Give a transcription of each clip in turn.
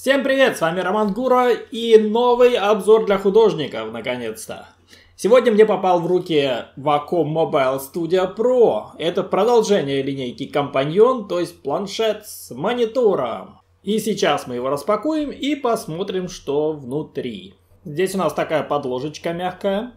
Всем привет, с вами Роман Гура и новый обзор для художников, наконец-то. Сегодня мне попал в руки Wacom Mobile Studio Pro. Это продолжение линейки Компаньон, то есть планшет с монитором. И сейчас мы его распакуем и посмотрим, что внутри. Здесь у нас такая подложечка мягкая.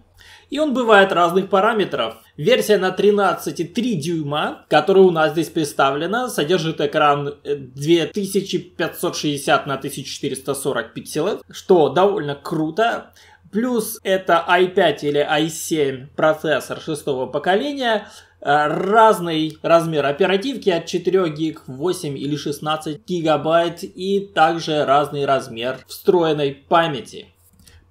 И он бывает разных параметров. Версия на 13,3 дюйма, которая у нас здесь представлена, содержит экран 2560 э, на 1440 пикселов, что довольно круто. Плюс это i5 или i7 процессор шестого поколения, э, разный размер оперативки от 4 гиг, 8 или 16 гигабайт и также разный размер встроенной памяти.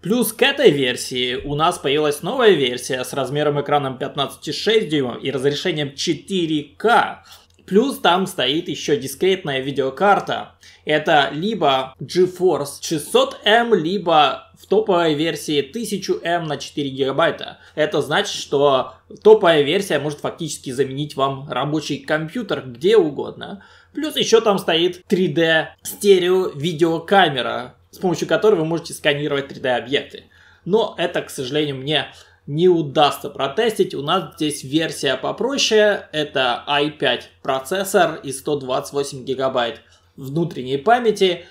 Плюс к этой версии у нас появилась новая версия с размером экраном 15,6 дюймов и разрешением 4К. Плюс там стоит еще дискретная видеокарта. Это либо GeForce 600M, эм, либо в топовой версии 1000M эм на 4 гигабайта. Это значит, что топовая версия может фактически заменить вам рабочий компьютер где угодно. Плюс еще там стоит 3D стерео видеокамера, с помощью которой вы можете сканировать 3D-объекты. Но это, к сожалению, мне не удастся протестить. У нас здесь версия попроще. Это i5 процессор и 128 гигабайт внутренней памяти.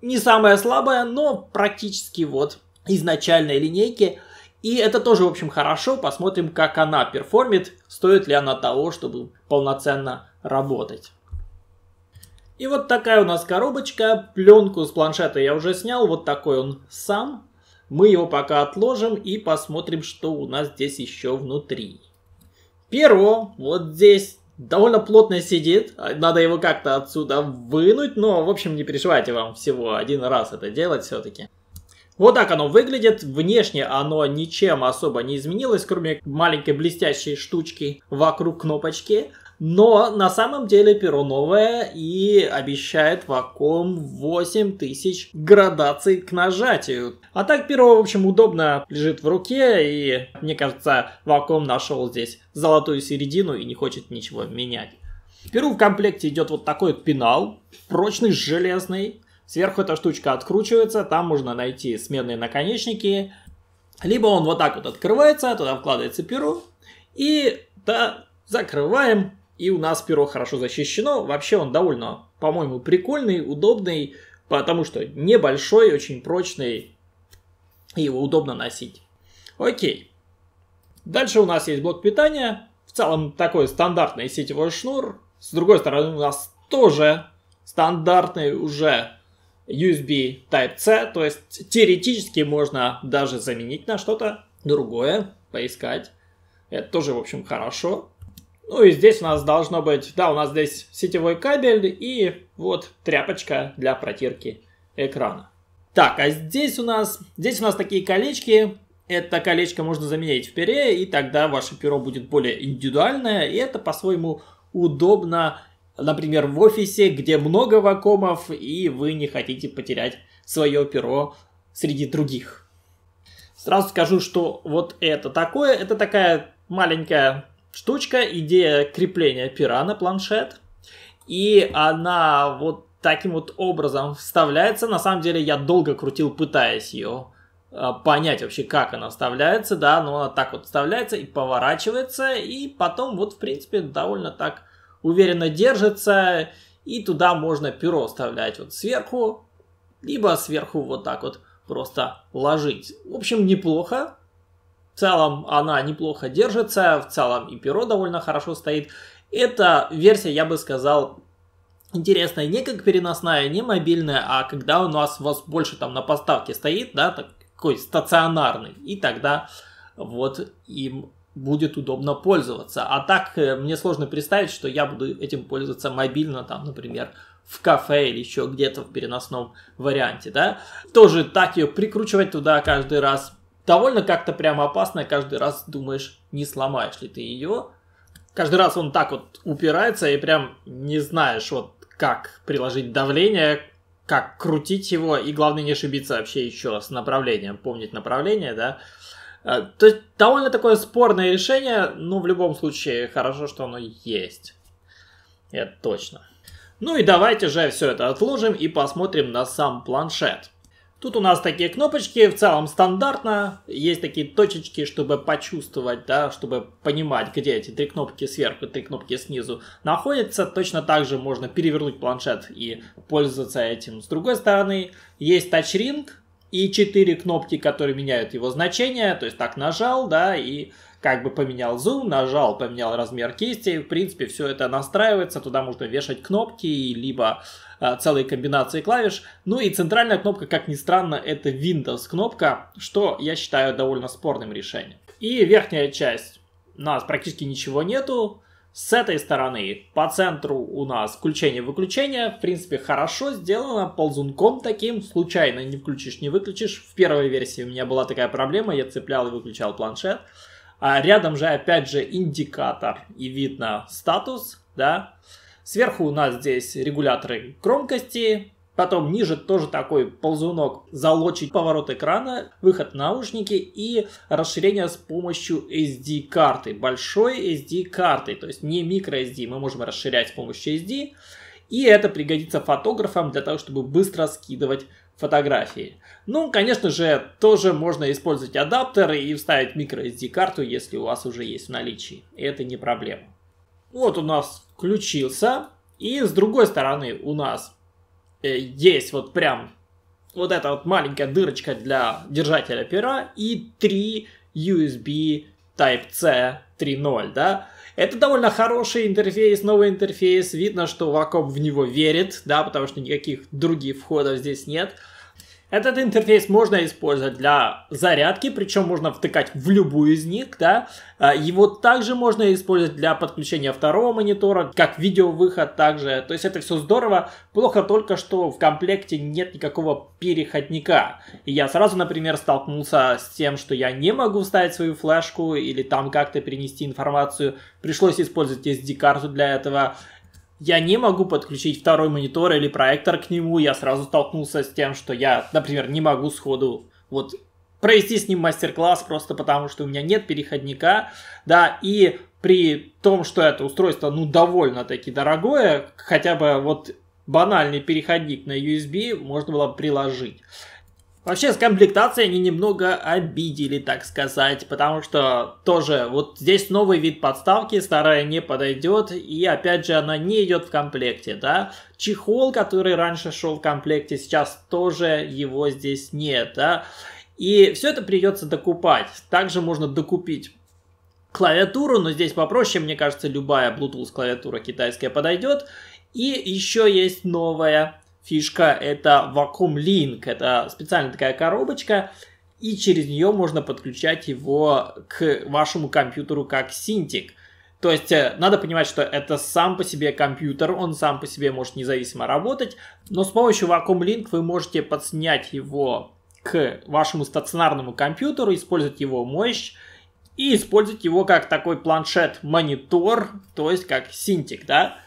Не самая слабая, но практически вот изначальной линейки. И это тоже, в общем, хорошо. Посмотрим, как она перформит, стоит ли она того, чтобы полноценно работать. И вот такая у нас коробочка. Пленку с планшета я уже снял, вот такой он сам. Мы его пока отложим и посмотрим, что у нас здесь еще внутри. Перо вот здесь довольно плотно сидит. Надо его как-то отсюда вынуть, но, в общем, не переживайте, вам всего один раз это делать все-таки. Вот так оно выглядит. Внешне оно ничем особо не изменилось, кроме маленькой блестящей штучки вокруг кнопочки. Но на самом деле перо новое и обещает вакуум 8000 градаций к нажатию. А так перо, в общем, удобно лежит в руке, и мне кажется, вакуум нашел здесь золотую середину и не хочет ничего менять. перу в комплекте идет вот такой вот пенал, прочный, железный. Сверху эта штучка откручивается, там можно найти сменные наконечники. Либо он вот так вот открывается, туда вкладывается перу и да, закрываем, и у нас перо хорошо защищено. Вообще он довольно, по-моему, прикольный, удобный, потому что небольшой, очень прочный, и его удобно носить. Окей. Дальше у нас есть блок питания. В целом такой стандартный сетевой шнур. С другой стороны у нас тоже стандартный уже USB Type-C, то есть теоретически можно даже заменить на что-то другое, поискать. Это тоже, в общем, хорошо. Ну и здесь у нас должно быть, да, у нас здесь сетевой кабель и вот тряпочка для протирки экрана. Так, а здесь у нас, здесь у нас такие колечки. Это колечко можно заменить в пере, и тогда ваше перо будет более индивидуальное, и это по-своему удобно, например, в офисе, где много вакуумов, и вы не хотите потерять свое перо среди других. Сразу скажу, что вот это такое, это такая маленькая штучка, идея крепления пера на планшет. И она вот таким вот образом вставляется. На самом деле я долго крутил, пытаясь ее а, понять вообще, как она вставляется, да, но она так вот вставляется и поворачивается, и потом вот, в принципе, довольно так уверенно держится, и туда можно перо вставлять вот сверху, либо сверху вот так вот просто ложить. В общем, неплохо, в целом она неплохо держится, в целом и перо довольно хорошо стоит. Эта версия, я бы сказал, интересная не как переносная, не мобильная, а когда у нас у вас больше там на поставке стоит, да, такой стационарный, и тогда вот им будет удобно пользоваться. А так э, мне сложно представить, что я буду этим пользоваться мобильно, там, например, в кафе или еще где-то в переносном варианте, да. Тоже так ее прикручивать туда каждый раз довольно как-то прямо опасно. Каждый раз думаешь, не сломаешь ли ты ее. Каждый раз он так вот упирается и прям не знаешь, вот как приложить давление, как крутить его, и главное не ошибиться вообще еще с направлением, помнить направление, да. Э, то есть довольно такое спорное решение, но в любом случае хорошо, что оно есть. Это точно. Ну и давайте же все это отложим и посмотрим на сам планшет. Тут у нас такие кнопочки, в целом стандартно. Есть такие точечки, чтобы почувствовать, да, чтобы понимать, где эти три кнопки сверху, три кнопки снизу находятся. Точно так же можно перевернуть планшет и пользоваться этим. С другой стороны, есть тачринг, и четыре кнопки, которые меняют его значение, то есть так нажал, да, и как бы поменял зум, нажал, поменял размер кисти, в принципе, все это настраивается, туда можно вешать кнопки, либо э, целые комбинации клавиш. Ну и центральная кнопка, как ни странно, это Windows кнопка, что я считаю довольно спорным решением. И верхняя часть, у нас практически ничего нету, с этой стороны по центру у нас включение-выключение. В принципе, хорошо сделано ползунком таким. Случайно не включишь, не выключишь. В первой версии у меня была такая проблема. Я цеплял и выключал планшет. А рядом же опять же индикатор и видно статус. Да? Сверху у нас здесь регуляторы громкости, Потом ниже тоже такой ползунок залочить поворот экрана, выход наушники и расширение с помощью SD-карты, большой SD-карты, то есть не microSD, мы можем расширять с помощью SD. И это пригодится фотографам для того, чтобы быстро скидывать фотографии. Ну, конечно же, тоже можно использовать адаптер и вставить microSD-карту, если у вас уже есть в наличии. Это не проблема. Вот у нас включился. И с другой стороны у нас Э, есть вот прям вот эта вот маленькая дырочка для держателя пера и 3 USB Type-C 3.0, да. Это довольно хороший интерфейс, новый интерфейс. Видно, что Ваком в него верит, да, потому что никаких других входов здесь нет. Этот интерфейс можно использовать для зарядки, причем можно втыкать в любую из них, да. А, его также можно использовать для подключения второго монитора, как видеовыход также. То есть это все здорово. Плохо только, что в комплекте нет никакого переходника. И я сразу, например, столкнулся с тем, что я не могу вставить свою флешку или там как-то перенести информацию. Пришлось использовать SD-карту для этого я не могу подключить второй монитор или проектор к нему, я сразу столкнулся с тем, что я, например, не могу сходу вот провести с ним мастер-класс просто потому, что у меня нет переходника, да, и при том, что это устройство, ну, довольно-таки дорогое, хотя бы вот банальный переходник на USB можно было приложить. Вообще, с комплектацией они немного обидели, так сказать, потому что тоже вот здесь новый вид подставки, старая не подойдет, и опять же она не идет в комплекте, да. Чехол, который раньше шел в комплекте, сейчас тоже его здесь нет, да. И все это придется докупать. Также можно докупить клавиатуру, но здесь попроще, мне кажется, любая Bluetooth клавиатура китайская подойдет. И еще есть новая фишка – это Vacuum Link. Это специальная такая коробочка, и через нее можно подключать его к вашему компьютеру как синтик. То есть э, надо понимать, что это сам по себе компьютер, он сам по себе может независимо работать, но с помощью Vacuum Link вы можете подснять его к вашему стационарному компьютеру, использовать его мощь и использовать его как такой планшет-монитор, то есть как синтик, да?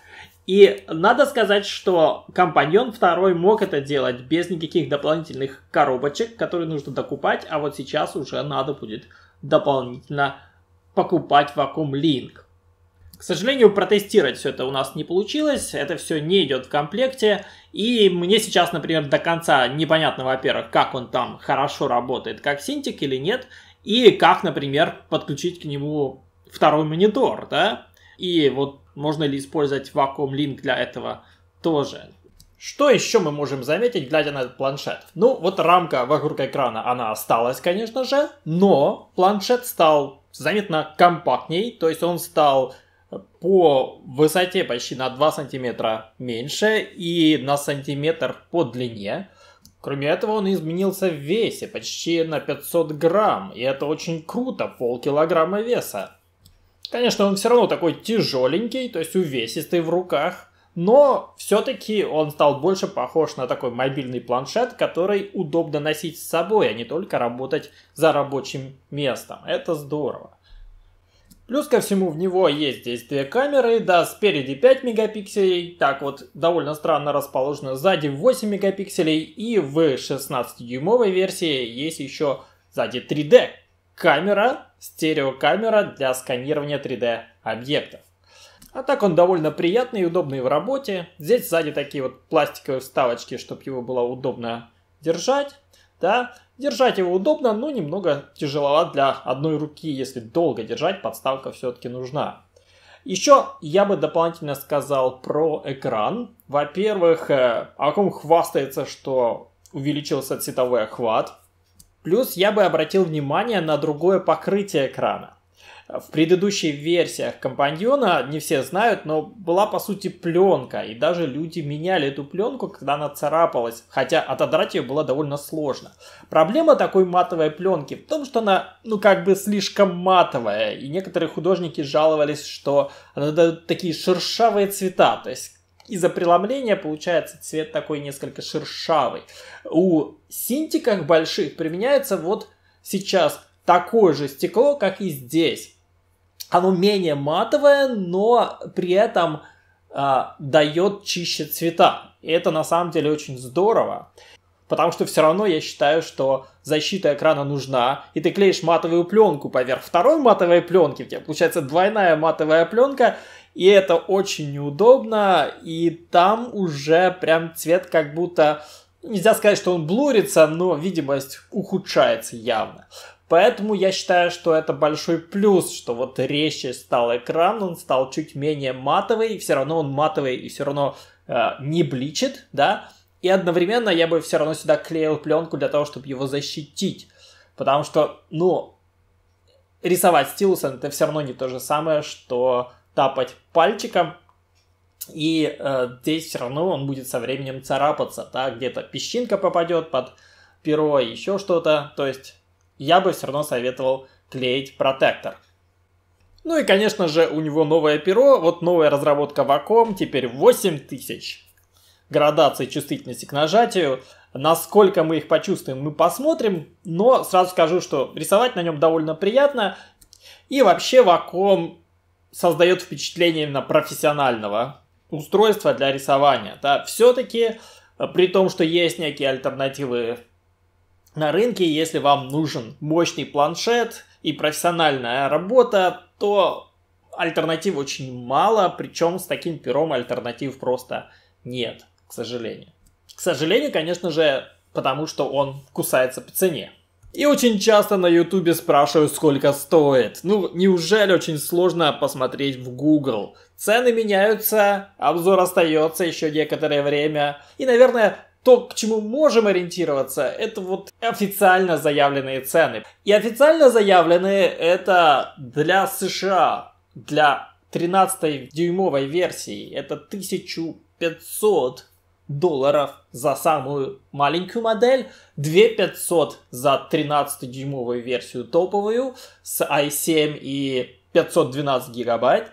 И надо сказать, что компаньон второй мог это делать без никаких дополнительных коробочек, которые нужно докупать, а вот сейчас уже надо будет дополнительно покупать вакуум-линк. К сожалению, протестировать все это у нас не получилось, это все не идет в комплекте, и мне сейчас, например, до конца непонятно, во-первых, как он там хорошо работает, как синтик или нет, и как, например, подключить к нему второй монитор, да? И вот можно ли использовать Vacuum Link для этого тоже? Что еще мы можем заметить, глядя на этот планшет? Ну, вот рамка вокруг экрана, она осталась, конечно же, но планшет стал заметно компактней, то есть он стал по высоте почти на 2 сантиметра меньше и на сантиметр по длине. Кроме этого, он изменился в весе почти на 500 грамм, и это очень круто, полкилограмма веса. Конечно, он все равно такой тяжеленький, то есть увесистый в руках, но все-таки он стал больше похож на такой мобильный планшет, который удобно носить с собой, а не только работать за рабочим местом. Это здорово. Плюс ко всему в него есть здесь две камеры, да, спереди 5 мегапикселей, так вот довольно странно расположено, сзади 8 мегапикселей и в 16-дюймовой версии есть еще сзади 3D камера, стереокамера для сканирования 3D объектов. А так он довольно приятный и удобный в работе. Здесь сзади такие вот пластиковые вставочки, чтобы его было удобно держать. Да, держать его удобно, но немного тяжеловат для одной руки, если долго держать, подставка все-таки нужна. Еще я бы дополнительно сказал про экран. Во-первых, э, о ком хвастается, что увеличился цветовой охват. Плюс я бы обратил внимание на другое покрытие экрана. В предыдущих версиях компаньона, не все знают, но была по сути пленка, и даже люди меняли эту пленку, когда она царапалась, хотя отодрать ее было довольно сложно. Проблема такой матовой пленки в том, что она, ну как бы слишком матовая, и некоторые художники жаловались, что она дает такие шершавые цвета, то есть из-за преломления получается цвет такой несколько шершавый. У синтиках больших применяется вот сейчас такое же стекло, как и здесь. Оно менее матовое, но при этом э, дает чище цвета. И это на самом деле очень здорово. Потому что все равно я считаю, что защита экрана нужна, и ты клеишь матовую пленку поверх второй матовой пленки, у тебя получается двойная матовая пленка, и это очень неудобно, и там уже прям цвет как будто... Нельзя сказать, что он блурится, но видимость ухудшается явно. Поэтому я считаю, что это большой плюс, что вот резче стал экран, он стал чуть менее матовый, и все равно он матовый и все равно э, не бличит, да. И одновременно я бы все равно сюда клеил пленку для того, чтобы его защитить. Потому что, ну, рисовать стилусом это все равно не то же самое, что тапать пальчиком, и э, здесь все равно он будет со временем царапаться, да, где-то песчинка попадет под перо, еще что-то, то есть я бы все равно советовал клеить протектор. Ну и, конечно же, у него новое перо, вот новая разработка Wacom, теперь 8000 градаций чувствительности к нажатию. Насколько мы их почувствуем, мы посмотрим, но сразу скажу, что рисовать на нем довольно приятно. И вообще Wacom создает впечатление именно профессионального устройства для рисования. Да, все-таки, э, при том, что есть некие альтернативы на рынке, если вам нужен мощный планшет и профессиональная работа, то альтернатив очень мало, причем с таким пером альтернатив просто нет, к сожалению. К сожалению, конечно же, потому что он кусается по цене. И очень часто на ютубе спрашивают, сколько стоит. Ну, неужели очень сложно посмотреть в Google? Цены меняются, обзор остается еще некоторое время. И, наверное, то, к чему можем ориентироваться, это вот официально заявленные цены. И официально заявленные это для США, для 13-дюймовой версии, это 1500 долларов за самую маленькую модель, 2500 за 13-дюймовую версию топовую с i7 и 512 гигабайт.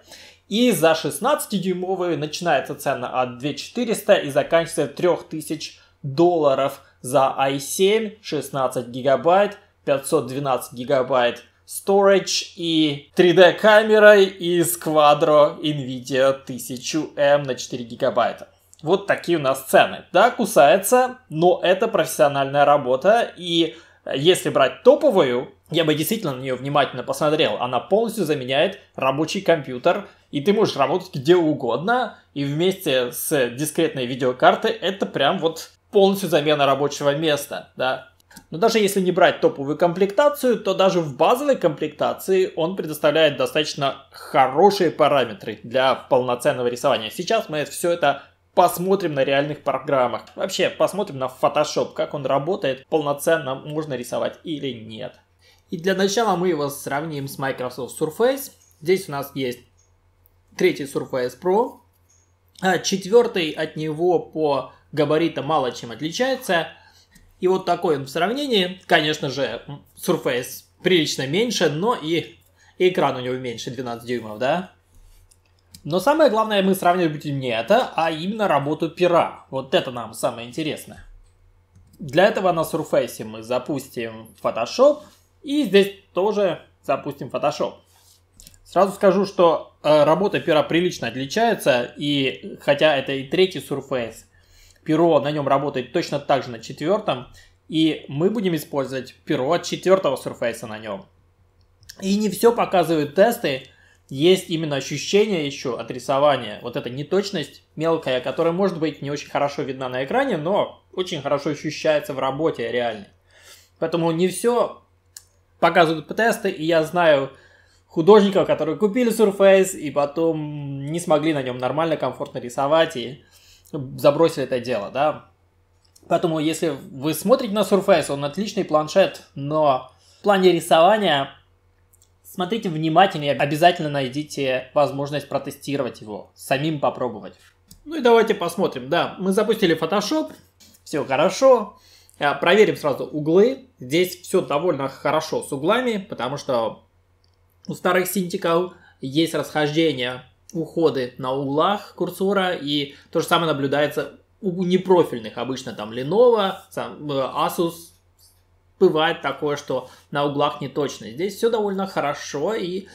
И за 16-дюймовую начинается цена от 2400 и заканчивается 3000 долларов за i7, 16 гигабайт, 512 гигабайт storage и 3D камерой из Quadro NVIDIA 1000M эм на 4 гигабайта. Вот такие у нас цены. Да, кусается, но это профессиональная работа, и э, если брать топовую, я бы действительно на нее внимательно посмотрел. Она полностью заменяет рабочий компьютер, и ты можешь работать где угодно, и вместе с дискретной видеокартой это прям вот полностью замена рабочего места, да. Но даже если не брать топовую комплектацию, то даже в базовой комплектации он предоставляет достаточно хорошие параметры для полноценного рисования. Сейчас мы все это посмотрим на реальных программах. Вообще, посмотрим на Photoshop, как он работает, полноценно можно рисовать или нет. И для начала мы его сравним с Microsoft Surface. Здесь у нас есть третий Surface Pro. А четвертый от него по габаритам мало чем отличается. И вот такой он в сравнении. Конечно же, Surface прилично меньше, но и экран у него меньше 12 дюймов, да? Но самое главное, мы сравнивать будем не это, а именно работу пера. Вот это нам самое интересное. Для этого на Surface мы запустим Photoshop. И здесь тоже запустим Photoshop. Сразу скажу, что э, работа пера прилично отличается, и хотя это и третий Surface, перо на нем работает точно так же на четвертом, и мы будем использовать перо от четвертого Surface на нем. И не все показывают тесты, есть именно ощущение еще от рисования, вот эта неточность мелкая, которая может быть не очень хорошо видна на экране, но очень хорошо ощущается в работе реальной. Поэтому не все показывают тесты, и я знаю художников, которые купили Surface и потом не смогли на нем нормально, комфортно рисовать и забросили это дело, да. Поэтому, если вы смотрите на Surface, он отличный планшет, но в плане рисования Смотрите внимательнее, обязательно найдите возможность протестировать его, самим попробовать. Ну и давайте посмотрим. Да, мы запустили Photoshop, все хорошо. А, проверим сразу углы. Здесь все довольно хорошо с углами, потому что у старых синтиков есть расхождение, уходы на углах курсора, и то же самое наблюдается у непрофильных, обычно там Lenovo, э, Asus, бывает такое, что на углах не точно. Здесь все довольно хорошо, и,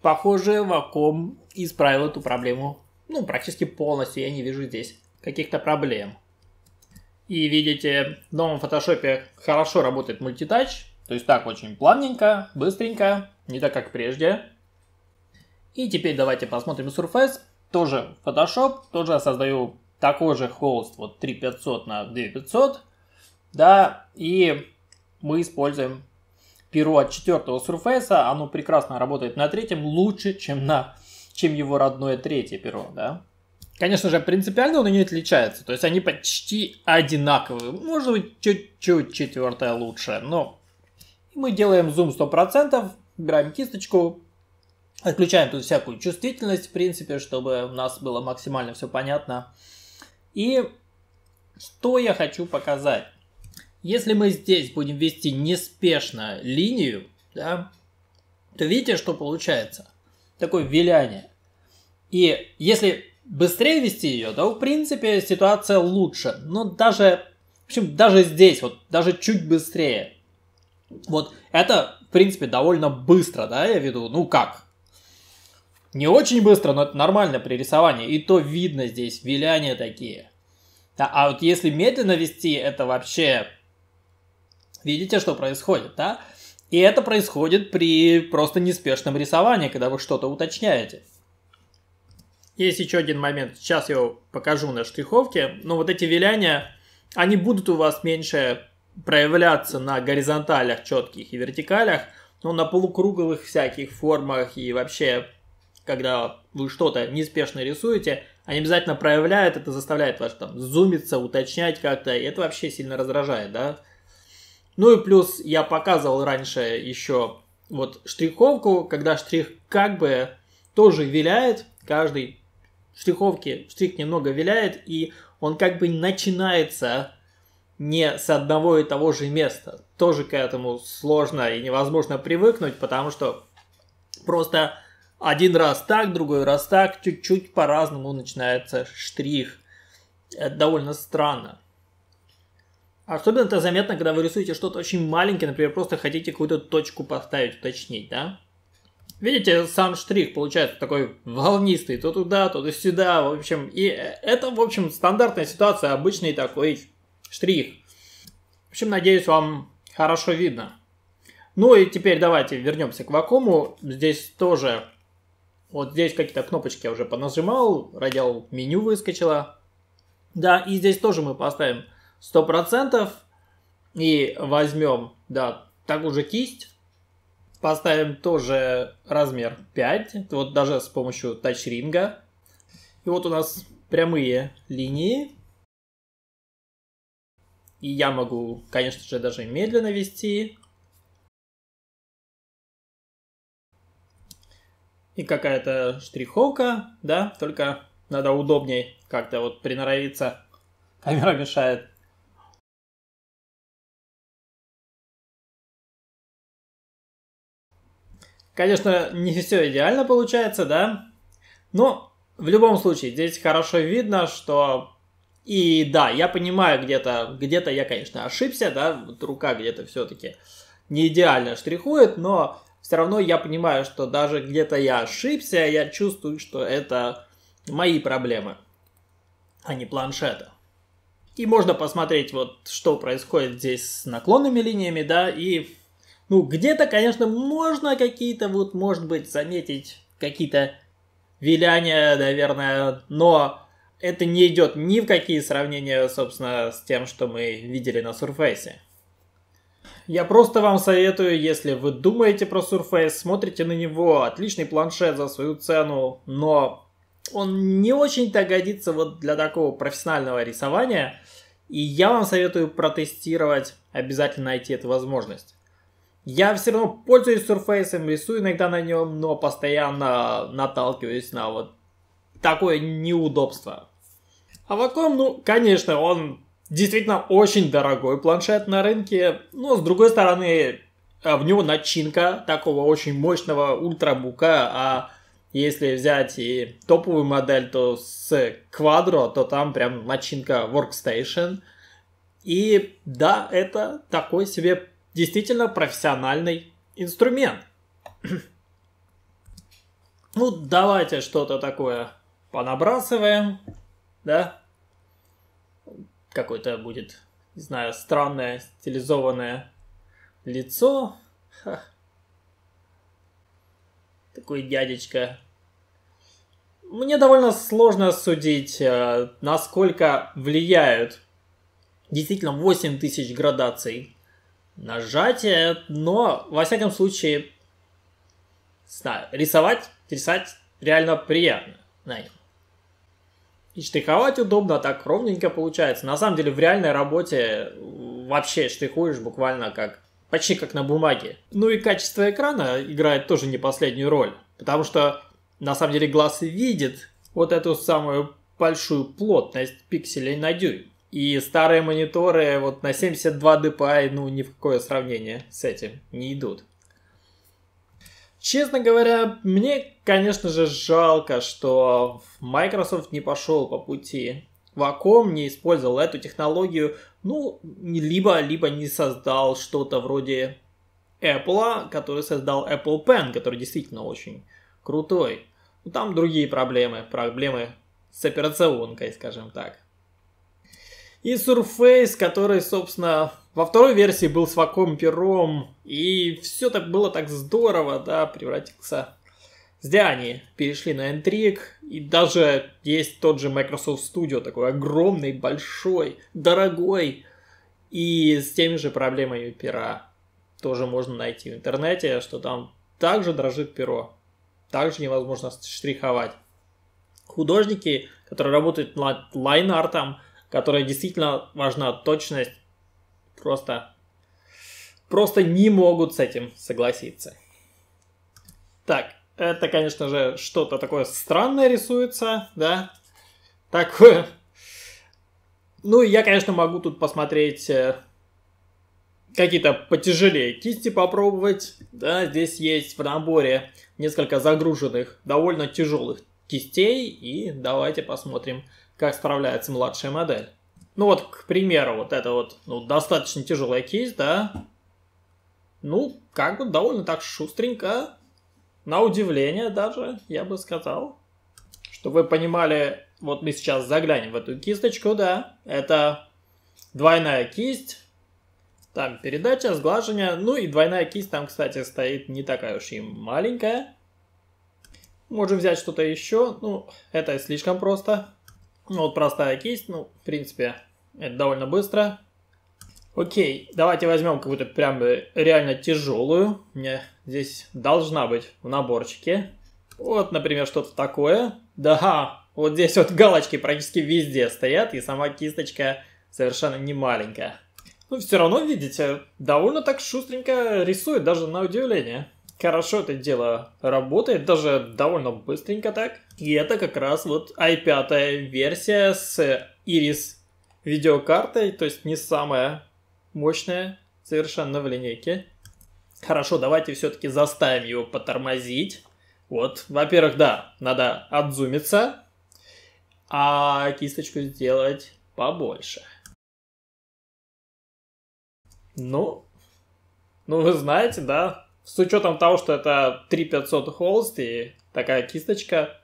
похоже, Ваком исправил эту проблему ну, практически полностью. Я не вижу здесь каких-то проблем. И видите, в новом фотошопе хорошо работает мультитач. То есть так очень плавненько, быстренько, не так как прежде. И теперь давайте посмотрим Surface. Тоже Photoshop, тоже создаю такой же холст, вот 3500 на 2500. Да, и мы используем перо от четвертого Surface, оно прекрасно работает на третьем, лучше, чем, на, чем его родное третье перо, да. Конечно же, принципиально он и не отличается, то есть они почти одинаковые. Может быть, чуть-чуть четвертое лучше, но мы делаем зум 100%, берем кисточку, отключаем тут всякую чувствительность, в принципе, чтобы у нас было максимально все понятно. И что я хочу показать? Если мы здесь будем вести неспешно линию, да, то видите, что получается? Такое виляние. И если быстрее вести ее, то в принципе ситуация лучше. Но даже, в общем, даже здесь, вот даже чуть быстрее. Вот это, в принципе, довольно быстро, да, я веду, ну как, не очень быстро, но это нормально при рисовании. И то видно здесь виляния такие. Да, а вот если медленно вести, это вообще Видите, что происходит, да? И это происходит при просто неспешном рисовании, когда вы что-то уточняете. Есть еще один момент, сейчас я его покажу на штриховке, но вот эти виляния, они будут у вас меньше проявляться на горизонталях четких и вертикалях, но на полукруглых всяких формах и вообще, когда вы что-то неспешно рисуете, они обязательно проявляют, это заставляет вас там зумиться, уточнять как-то, и это вообще сильно раздражает, да? Ну и плюс я показывал раньше еще вот штриховку, когда штрих как бы тоже виляет, каждый штриховки, штрих немного виляет, и он как бы начинается не с одного и того же места. Тоже к этому сложно и невозможно привыкнуть, потому что просто один раз так, другой раз так, чуть-чуть по-разному начинается штрих. Это довольно странно. Особенно это заметно, когда вы рисуете что-то очень маленькое, например, просто хотите какую-то точку поставить, уточнить, да? Видите, сам штрих получается такой волнистый, то туда, то сюда, в общем. И это, в общем, стандартная ситуация, обычный такой штрих. В общем, надеюсь, вам хорошо видно. Ну и теперь давайте вернемся к вакууму. Здесь тоже, вот здесь какие-то кнопочки я уже понажимал, радиал меню выскочило. Да, и здесь тоже мы поставим 100%. И возьмем, да, так уже кисть, поставим тоже размер 5, вот даже с помощью тачринга. И вот у нас прямые линии. И я могу, конечно же, даже медленно вести. И какая-то штриховка, да, только надо удобней как-то вот приноровиться. Камера мешает. Конечно, не все идеально получается, да? Но в любом случае, здесь хорошо видно, что... И да, я понимаю, где-то где то я, конечно, ошибся, да, вот рука где-то все-таки не идеально штрихует, но все равно я понимаю, что даже где-то я ошибся, я чувствую, что это мои проблемы, а не планшета. И можно посмотреть, вот что происходит здесь с наклонными линиями, да, и ну, где-то, конечно, можно какие-то, вот, может быть, заметить какие-то виляния, наверное, но это не идет ни в какие сравнения, собственно, с тем, что мы видели на Surface. Я просто вам советую, если вы думаете про Surface, смотрите на него, отличный планшет за свою цену, но он не очень-то годится вот для такого профессионального рисования, и я вам советую протестировать, обязательно найти эту возможность. Я все равно пользуюсь Surface, рисую иногда на нем, но постоянно наталкиваюсь на вот такое неудобство. А Wacom, ну, конечно, он действительно очень дорогой планшет на рынке, но с другой стороны, э, в него начинка такого очень мощного ультрабука, а если взять и топовую модель, то с Quadro, то там прям начинка Workstation. И да, это такой себе действительно профессиональный инструмент. ну, давайте что-то такое понабрасываем, да? Какое-то будет, не знаю, странное стилизованное лицо. Ха. Такой дядечка. Мне довольно сложно судить, э, насколько влияют действительно 8000 градаций нажатие, но, во всяком случае, знаю, рисовать, рисовать реально приятно на нем. И штриховать удобно, так ровненько получается. На самом деле в реальной работе э, вообще штрихуешь буквально как почти как на бумаге. Ну и качество экрана играет тоже не последнюю роль, потому что на самом деле глаз видит вот эту самую большую плотность пикселей на дюйм. И старые мониторы вот на 72 dpi, ну, ни в какое сравнение с этим не идут. Честно говоря, мне, конечно же, жалко, что Microsoft не пошел по пути. Ваком не использовал эту технологию, ну, либо, либо не создал что-то вроде Apple, который создал Apple Pen, который действительно очень крутой. Но ну, там другие проблемы, проблемы с операционкой, скажем так. И Surface, который, собственно, во второй версии был с ваком пером, и все так было так здорово, да, превратился с они перешли на Intrigue, и даже есть тот же Microsoft Studio, такой огромный, большой, дорогой, и с теми же проблемами пера. Тоже можно найти в интернете, что там также дрожит перо, также невозможно штриховать. Художники, которые работают над лайн-артом, которая действительно важна точность, просто, просто не могут с этим согласиться. Так, это, конечно же, что-то такое странное рисуется, да, такое. Ну, я, конечно, могу тут посмотреть э, какие-то потяжелее кисти попробовать. Да, здесь есть в наборе несколько загруженных, довольно тяжелых кистей. И давайте посмотрим, как справляется младшая модель. Ну вот, к примеру, вот это вот ну, достаточно тяжелая кисть, да, ну, как бы довольно так шустренько, на удивление даже, я бы сказал, что вы понимали, вот мы сейчас заглянем в эту кисточку, да, это двойная кисть, там передача, сглаживание, ну и двойная кисть там, кстати, стоит не такая уж и маленькая. Можем взять что-то еще, ну, это слишком просто. Ну, вот простая кисть, ну, в принципе, это довольно быстро. Окей, давайте возьмем какую-то прям э, реально тяжелую. Мне здесь должна быть в наборчике. Вот, например, что-то такое. Да, вот здесь вот галочки практически везде стоят, и сама кисточка совершенно не маленькая. Ну все равно, видите, довольно так шустренько рисует, даже на удивление хорошо это дело работает, даже довольно быстренько так. И это как раз вот i5 версия с Iris видеокартой, то есть не самая мощная совершенно в линейке. Хорошо, давайте все-таки заставим его потормозить. Вот, во-первых, да, надо отзумиться, а кисточку сделать побольше. Ну, ну вы знаете, да, с учетом того, что это 3500 холст и такая кисточка,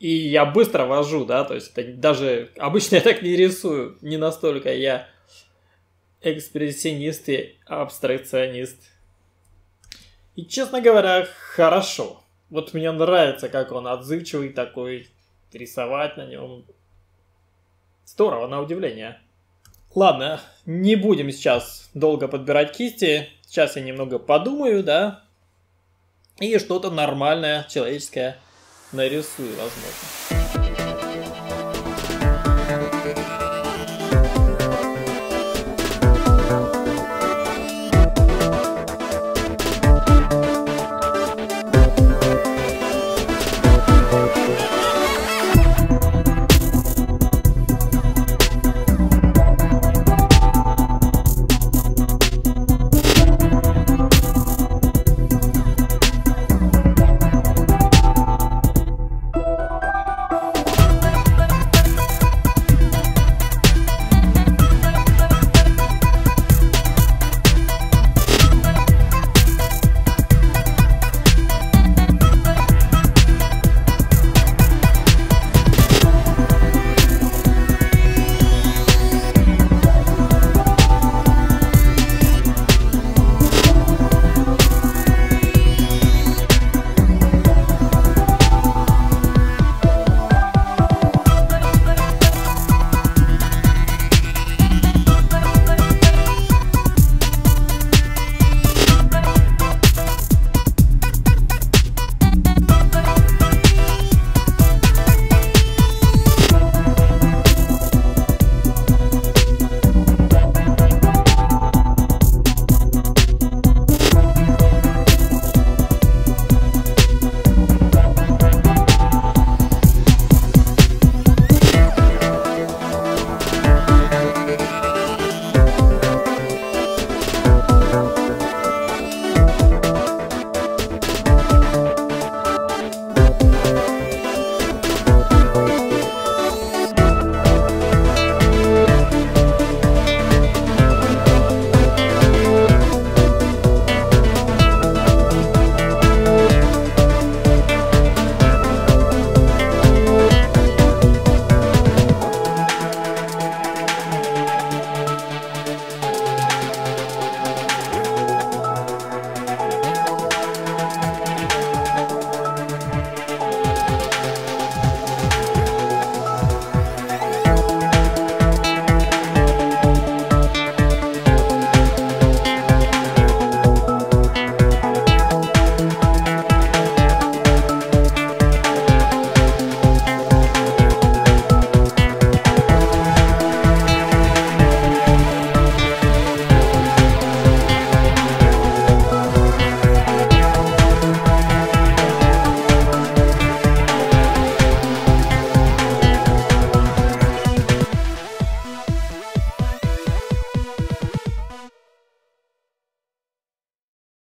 и я быстро вожу, да, то есть это даже обычно я так не рисую, не настолько я экспрессионист и абстракционист. И, честно говоря, хорошо. Вот мне нравится, как он отзывчивый такой, рисовать на нем. Здорово, на удивление. Ладно, не будем сейчас долго подбирать кисти сейчас я немного подумаю, да, и что-то нормальное человеческое нарисую, возможно.